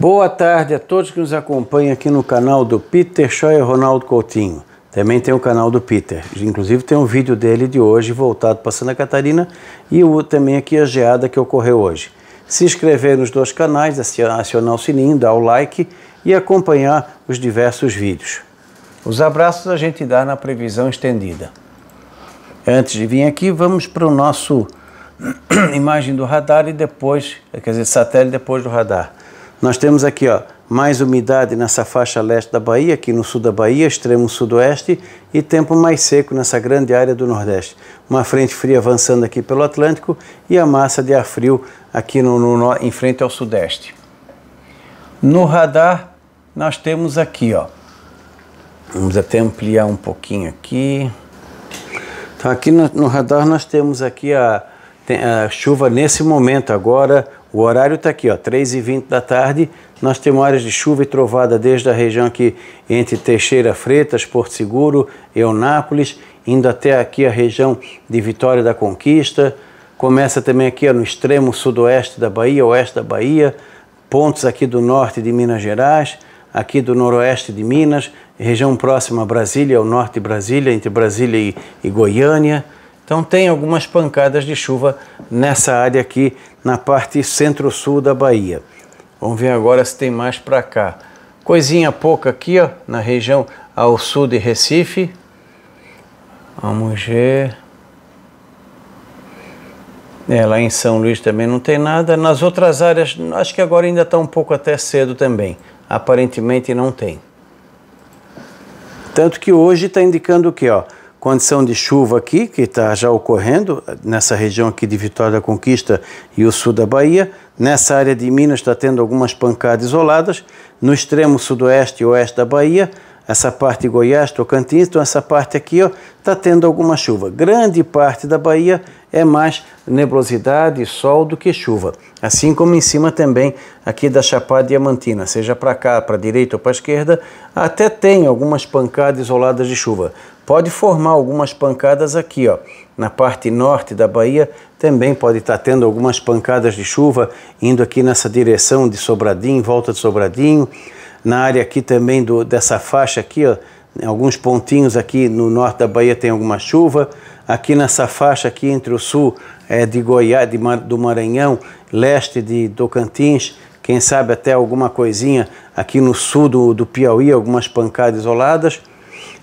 Boa tarde a todos que nos acompanham aqui no canal do Peter Shaw Ronaldo Coutinho. Também tem o canal do Peter. Inclusive tem um vídeo dele de hoje voltado para Santa Catarina e o, também aqui a geada que ocorreu hoje. Se inscrever nos dois canais, acionar o sininho, dar o like e acompanhar os diversos vídeos. Os abraços a gente dá na previsão estendida. Antes de vir aqui, vamos para o nosso imagem do radar e depois, quer dizer, satélite depois do radar. Nós temos aqui ó, mais umidade nessa faixa leste da Bahia, aqui no sul da Bahia, extremo sudoeste, e tempo mais seco nessa grande área do Nordeste. Uma frente fria avançando aqui pelo Atlântico e a massa de ar frio aqui no, no, em frente ao sudeste. No radar, nós temos aqui, ó. Vamos até ampliar um pouquinho aqui. Então aqui no, no radar nós temos aqui a, a chuva nesse momento agora, o horário está aqui, ó, 3h20 da tarde. Nós temos áreas de chuva e trovada desde a região aqui entre Teixeira Freitas, Porto Seguro, Eunápolis, indo até aqui a região de Vitória da Conquista. Começa também aqui ó, no extremo sudoeste da Bahia, oeste da Bahia, pontos aqui do norte de Minas Gerais, aqui do noroeste de Minas, região próxima a Brasília, ao norte de Brasília, entre Brasília e, e Goiânia então tem algumas pancadas de chuva nessa área aqui na parte centro-sul da Bahia. Vamos ver agora se tem mais para cá. Coisinha pouca aqui, ó, na região ao sul de Recife. Vamos ver. É, lá em São Luís também não tem nada. Nas outras áreas, acho que agora ainda está um pouco até cedo também. Aparentemente não tem. Tanto que hoje está indicando o quê? Ó, condição de chuva aqui, que está já ocorrendo, nessa região aqui de Vitória da Conquista e o sul da Bahia. Nessa área de Minas está tendo algumas pancadas isoladas. No extremo sudoeste e oeste da Bahia, essa parte de Goiás, Tocantins, então essa parte aqui está tendo alguma chuva. Grande parte da Bahia é mais nebulosidade, sol do que chuva. Assim como em cima também aqui da Chapada Diamantina, seja para cá, para a direita ou para a esquerda, até tem algumas pancadas isoladas de chuva. Pode formar algumas pancadas aqui, ó. Na parte norte da Bahia também pode estar tá tendo algumas pancadas de chuva indo aqui nessa direção de Sobradinho, volta de Sobradinho na área aqui também do, dessa faixa aqui, ó, alguns pontinhos aqui no norte da Bahia tem alguma chuva. Aqui nessa faixa aqui entre o sul é, de Goiás, de, do Maranhão, leste de Tocantins, quem sabe até alguma coisinha aqui no sul do, do Piauí, algumas pancadas isoladas.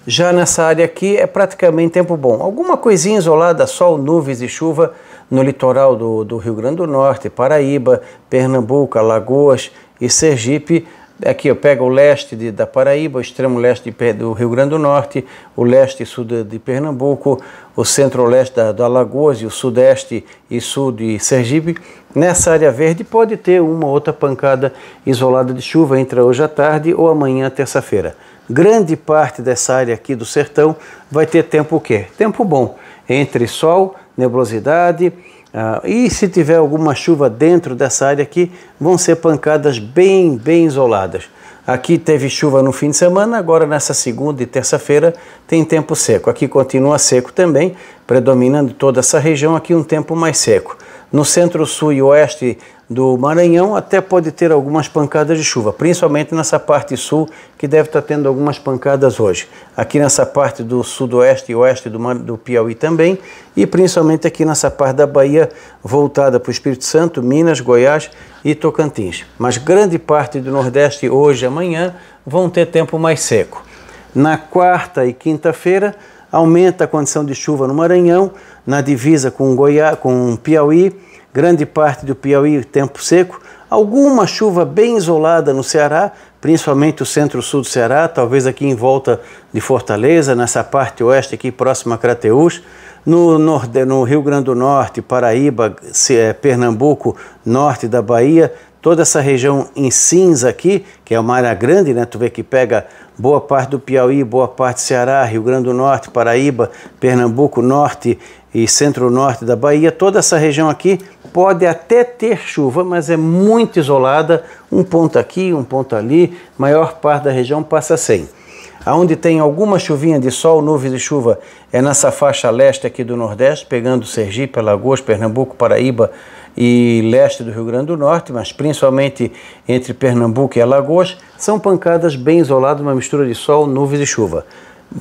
Já nessa área aqui é praticamente tempo bom. Alguma coisinha isolada, sol, nuvens e chuva no litoral do, do Rio Grande do Norte, Paraíba, Pernambuco, Alagoas e Sergipe aqui eu pego o leste de, da Paraíba, o extremo leste de, do Rio Grande do Norte, o leste e sul de, de Pernambuco, o centro-leste da, da Alagoas e o sudeste e sul de Sergipe. Nessa área verde pode ter uma ou outra pancada isolada de chuva entre hoje à tarde ou amanhã terça-feira. Grande parte dessa área aqui do sertão vai ter tempo o quê? Tempo bom, entre sol, nebulosidade. Ah, e se tiver alguma chuva dentro dessa área aqui, vão ser pancadas bem, bem isoladas. Aqui teve chuva no fim de semana, agora nessa segunda e terça-feira tem tempo seco. Aqui continua seco também, predominando toda essa região, aqui um tempo mais seco. No centro-sul e oeste do Maranhão até pode ter algumas pancadas de chuva, principalmente nessa parte sul, que deve estar tendo algumas pancadas hoje. Aqui nessa parte do sudoeste e oeste do, do Piauí também, e principalmente aqui nessa parte da Bahia, voltada para o Espírito Santo, Minas, Goiás e Tocantins. Mas grande parte do Nordeste hoje e amanhã vão ter tempo mais seco. Na quarta e quinta-feira, aumenta a condição de chuva no Maranhão, na divisa com Goiás, com Piauí grande parte do Piauí tempo seco, alguma chuva bem isolada no Ceará, principalmente o centro-sul do Ceará, talvez aqui em volta de Fortaleza, nessa parte oeste aqui próxima a Crateús, no, norte, no Rio Grande do Norte, Paraíba, eh, Pernambuco, norte da Bahia, toda essa região em cinza aqui, que é uma área grande, né? Tu vê que pega boa parte do Piauí, boa parte do Ceará, Rio Grande do Norte, Paraíba, Pernambuco, norte e centro-norte da Bahia, toda essa região aqui pode até ter chuva, mas é muito isolada, um ponto aqui, um ponto ali, maior parte da região passa sem. Aonde tem alguma chuvinha de sol, nuvens de chuva, é nessa faixa leste aqui do Nordeste, pegando Sergipe, Alagoas, Pernambuco, Paraíba e leste do Rio Grande do Norte, mas principalmente entre Pernambuco e Alagoas, são pancadas bem isoladas, uma mistura de sol, nuvens e chuva.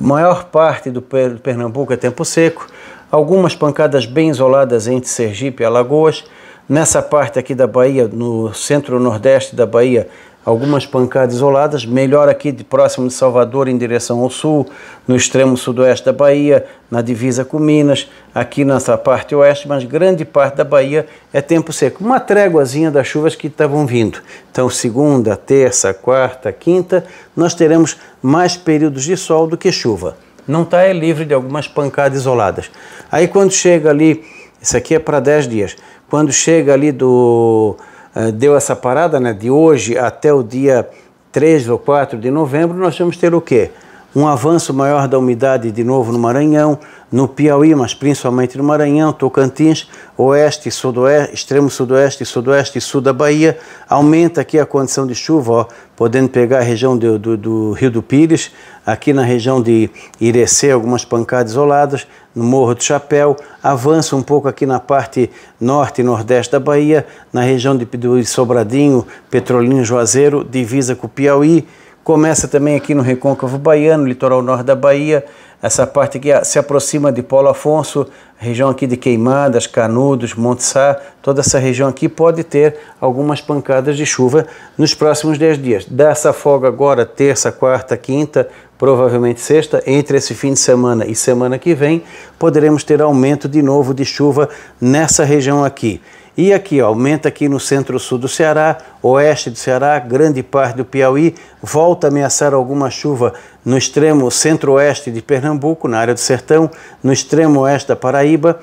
Maior parte do Pernambuco é tempo seco, algumas pancadas bem isoladas entre Sergipe e Alagoas. Nessa parte aqui da Bahia, no centro-nordeste da Bahia, algumas pancadas isoladas, melhor aqui de próximo de Salvador em direção ao sul, no extremo sudoeste da Bahia, na divisa com Minas, aqui nessa parte oeste, mas grande parte da Bahia é tempo seco. Uma tréguazinha das chuvas que estavam vindo. Então, segunda, terça, quarta, quinta, nós teremos mais períodos de sol do que chuva não está é livre de algumas pancadas isoladas. Aí quando chega ali, isso aqui é para 10 dias, quando chega ali do. Eh, deu essa parada, né, de hoje até o dia 3 ou 4 de novembro, nós vamos ter o quê? um avanço maior da umidade de novo no Maranhão, no Piauí, mas principalmente no Maranhão, Tocantins, oeste, sudoeste, extremo sudoeste, sudoeste e sul da Bahia. Aumenta aqui a condição de chuva, ó, podendo pegar a região do, do, do, Rio do Pires, aqui na região de Irecê, algumas pancadas isoladas, no Morro do Chapéu. Avança um pouco aqui na parte norte e nordeste da Bahia, na região de, do Sobradinho, Petrolina Juazeiro, divisa com o Piauí. Começa também aqui no Recôncavo Baiano, litoral norte da Bahia, essa parte que se aproxima de Paulo Afonso, região aqui de Queimadas, Canudos, Monte Sá, toda essa região aqui pode ter algumas pancadas de chuva nos próximos 10 dias. Dessa folga agora, terça, quarta, quinta, provavelmente sexta, entre esse fim de semana e semana que vem, poderemos ter aumento de novo de chuva nessa região aqui. E aqui, ó, aumenta aqui no centro-sul do Ceará, oeste do Ceará, grande parte do Piauí, volta a ameaçar alguma chuva no extremo centro-oeste de Pernambuco, na área do Sertão, no extremo oeste da Paraíba.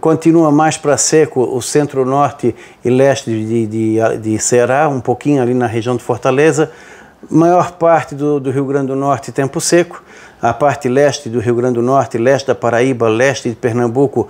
Continua mais para seco o centro-norte e leste de, de, de Ceará, um pouquinho ali na região de Fortaleza. Maior parte do, do Rio Grande do Norte, tempo seco a parte leste do Rio Grande do Norte, leste da Paraíba, leste de Pernambuco,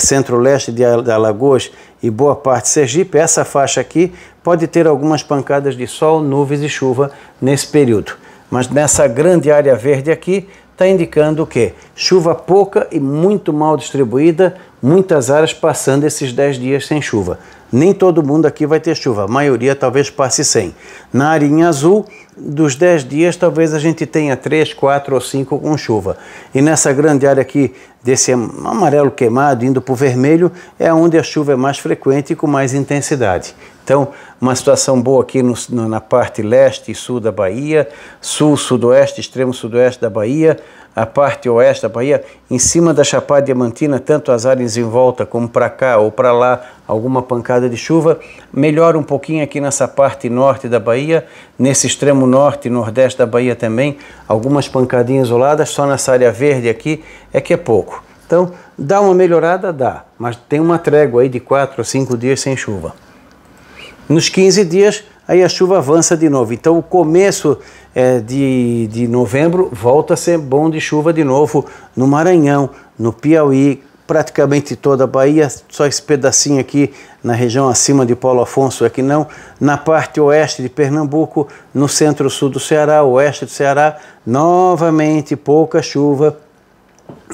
centro-leste de Alagoas e boa parte de Sergipe, essa faixa aqui pode ter algumas pancadas de sol, nuvens e chuva nesse período. Mas nessa grande área verde aqui, está indicando o quê? Chuva pouca e muito mal distribuída, muitas áreas passando esses 10 dias sem chuva nem todo mundo aqui vai ter chuva, a maioria talvez passe sem. Na área azul, dos 10 dias, talvez a gente tenha 3, 4 ou 5 com chuva. E nessa grande área aqui, desse amarelo queimado indo para o vermelho, é onde a chuva é mais frequente e com mais intensidade. Então, uma situação boa aqui no, na parte leste e sul da Bahia, sul, sudoeste, extremo sudoeste da Bahia, a parte oeste da Bahia, em cima da Chapada Diamantina, tanto as áreas em volta como para cá ou para lá, alguma pancada de chuva, melhora um pouquinho aqui nessa parte norte da Bahia, nesse extremo norte e nordeste da Bahia também, algumas pancadinhas isoladas, só nessa área verde aqui é que é pouco. Então, dá uma melhorada, dá, mas tem uma trégua aí de quatro ou cinco dias sem chuva. Nos 15 dias, aí a chuva avança de novo. Então, o começo é, de, de novembro volta a ser bom de chuva de novo no Maranhão, no Piauí, praticamente toda a Bahia, só esse pedacinho aqui na região acima de Paulo Afonso aqui é não, na parte oeste de Pernambuco, no centro-sul do Ceará, oeste do Ceará, novamente pouca chuva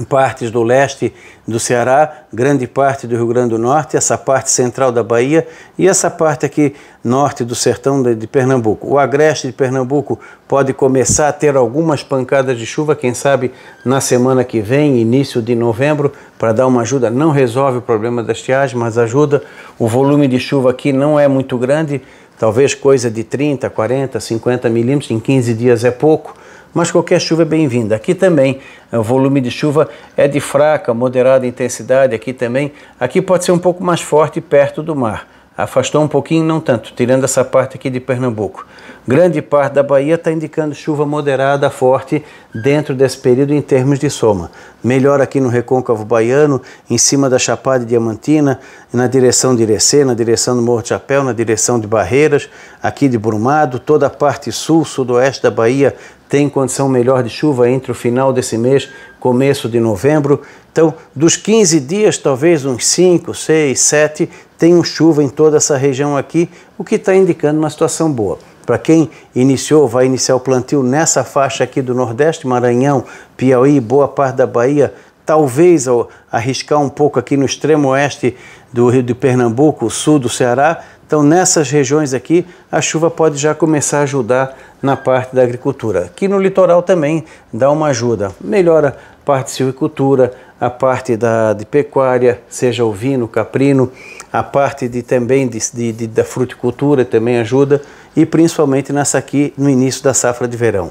partes do leste do Ceará, grande parte do Rio Grande do Norte, essa parte central da Bahia e essa parte aqui norte do sertão de, de, Pernambuco. O agreste de Pernambuco pode começar a ter algumas pancadas de chuva, quem sabe na semana que vem, início de novembro, para dar uma ajuda. Não resolve o problema da estiagem, mas ajuda. O volume de chuva aqui não é muito grande, talvez coisa de 30, 40, 50 milímetros, em 15 dias é pouco mas qualquer chuva é bem-vinda. Aqui também eh, o volume de chuva é de fraca, moderada intensidade, aqui também. Aqui pode ser um pouco mais forte perto do mar. Afastou um pouquinho, não tanto, tirando essa parte aqui de Pernambuco. Grande parte da Bahia está indicando chuva moderada, forte, dentro desse período em termos de soma. Melhor aqui no Recôncavo Baiano, em cima da Chapada Diamantina, na direção de Irecê, na direção do Morro de Chapéu, na direção de Barreiras, aqui de Brumado, toda a parte sul, sudoeste da Bahia tem condição melhor de chuva entre o final desse mês, começo de novembro. Então, dos 15 dias, talvez uns 5, 6, 7, tem chuva em toda essa região aqui, o que está indicando uma situação boa. Para quem iniciou, vai iniciar o plantio nessa faixa aqui do Nordeste, Maranhão, Piauí, boa parte da Bahia, talvez arriscar um pouco aqui no extremo oeste do Rio de Pernambuco, sul do Ceará. Então, nessas regiões aqui, a chuva pode já começar a ajudar na parte da agricultura. Aqui no litoral também dá uma ajuda. Melhora a parte de silvicultura, a parte da, de pecuária, seja ovino, caprino a parte de também de, de, de, da fruticultura também ajuda e principalmente nessa aqui no início da safra de verão.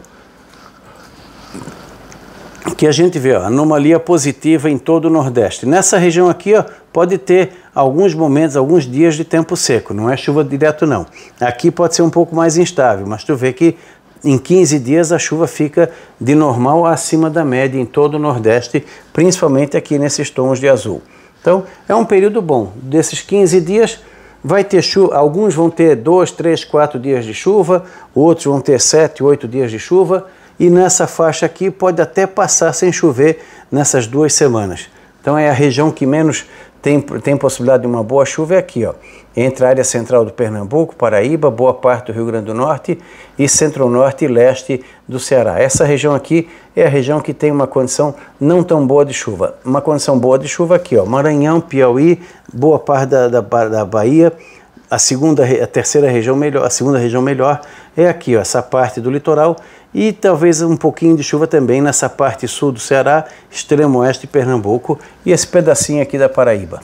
Que a gente vê ó, anomalia positiva em todo o Nordeste. Nessa região aqui ó, pode ter alguns momentos, alguns dias de tempo seco, não é chuva direto não. Aqui pode ser um pouco mais instável, mas tu vê que em 15 dias a chuva fica de normal acima da média em todo o Nordeste, principalmente aqui nesses tons de azul. Então, é um período bom. Desses 15 dias, vai ter chuva. Alguns vão ter 2, 3, 4 dias de chuva, outros vão ter 7, 8 dias de chuva. E nessa faixa aqui pode até passar sem chover nessas duas semanas. Então, é a região que menos tem, tem possibilidade de uma boa chuva é aqui, ó, entre a área central do Pernambuco, Paraíba, boa parte do Rio Grande do Norte e centro-norte e leste do Ceará. Essa região aqui é a região que tem uma condição não tão boa de chuva. Uma condição boa de chuva aqui, ó, Maranhão, Piauí, boa parte da, da, da Bahia, a segunda, a terceira região melhor, a segunda região melhor é aqui, ó, essa parte do litoral e talvez um pouquinho de chuva também nessa parte sul do Ceará, extremo oeste de Pernambuco e esse pedacinho aqui da Paraíba.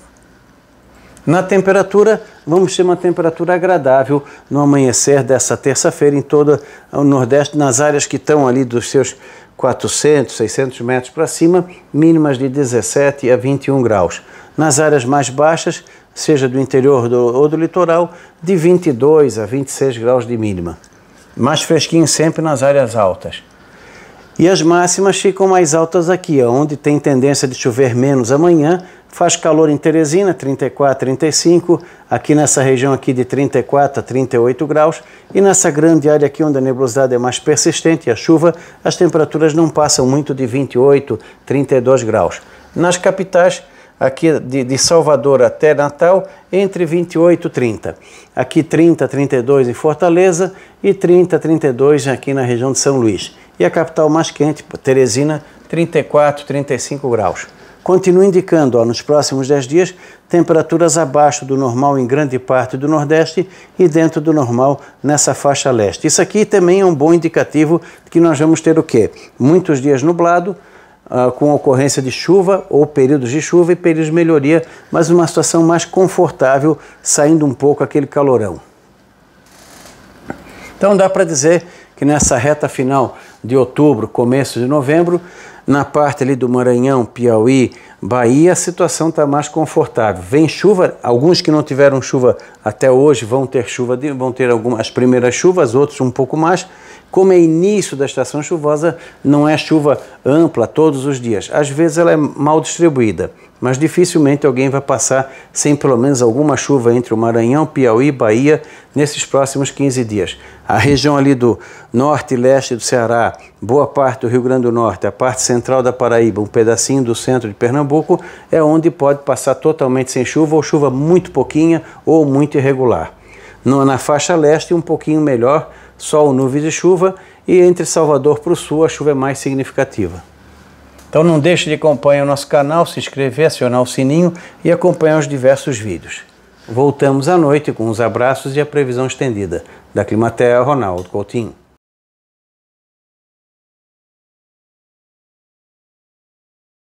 Na temperatura, vamos ter uma temperatura agradável no amanhecer dessa terça-feira em todo o Nordeste, nas áreas que estão ali dos seus 400, 600 metros para cima, mínimas de 17 a 21 graus. Nas áreas mais baixas, seja do interior do, ou do litoral, de 22 a 26 graus de mínima. Mais fresquinho sempre nas áreas altas. E as máximas ficam mais altas aqui, onde tem tendência de chover menos amanhã Faz calor em Teresina, 34, 35, aqui nessa região aqui de 34 a 38 graus, e nessa grande área aqui onde a nebulosidade é mais persistente e a chuva, as temperaturas não passam muito de 28, 32 graus. Nas capitais, aqui de, de, Salvador até Natal, entre 28 e 30. Aqui 30, 32 em Fortaleza e 30, 32 aqui na região de São Luís. E a capital mais quente, Teresina, 34, 35 graus continua indicando, ó, nos próximos 10 dias, temperaturas abaixo do normal em grande parte do Nordeste e dentro do normal nessa faixa leste. Isso aqui também é um bom indicativo de que nós vamos ter o quê? Muitos dias nublado, Uh, com ocorrência de chuva ou períodos de chuva e períodos de melhoria, mas uma situação mais confortável, saindo um pouco aquele calorão. Então dá para dizer que nessa reta final de outubro, começo de novembro, na parte ali do Maranhão, Piauí, Bahia, a situação está mais confortável. Vem chuva, alguns que não tiveram chuva até hoje vão ter chuva, vão ter algumas as primeiras chuvas, outros um pouco mais, como é início da estação chuvosa, não é chuva ampla todos os dias. Às vezes ela é mal distribuída, mas dificilmente alguém vai passar sem pelo menos alguma chuva entre o Maranhão, Piauí e Bahia nesses próximos 15 dias. A região ali do norte e leste do Ceará, boa parte do Rio Grande do Norte, a parte central da Paraíba, um pedacinho do centro de Pernambuco, é onde pode passar totalmente sem chuva ou chuva muito pouquinha ou muito irregular. na faixa leste, um pouquinho melhor sol, nuvens e chuva, e entre Salvador para o sul a chuva é mais significativa. Então não deixe de acompanhar o nosso canal, se inscrever, acionar o sininho e acompanhar os diversos vídeos. Voltamos à noite com os abraços e a previsão estendida. Da Climatea, Ronaldo Coutinho.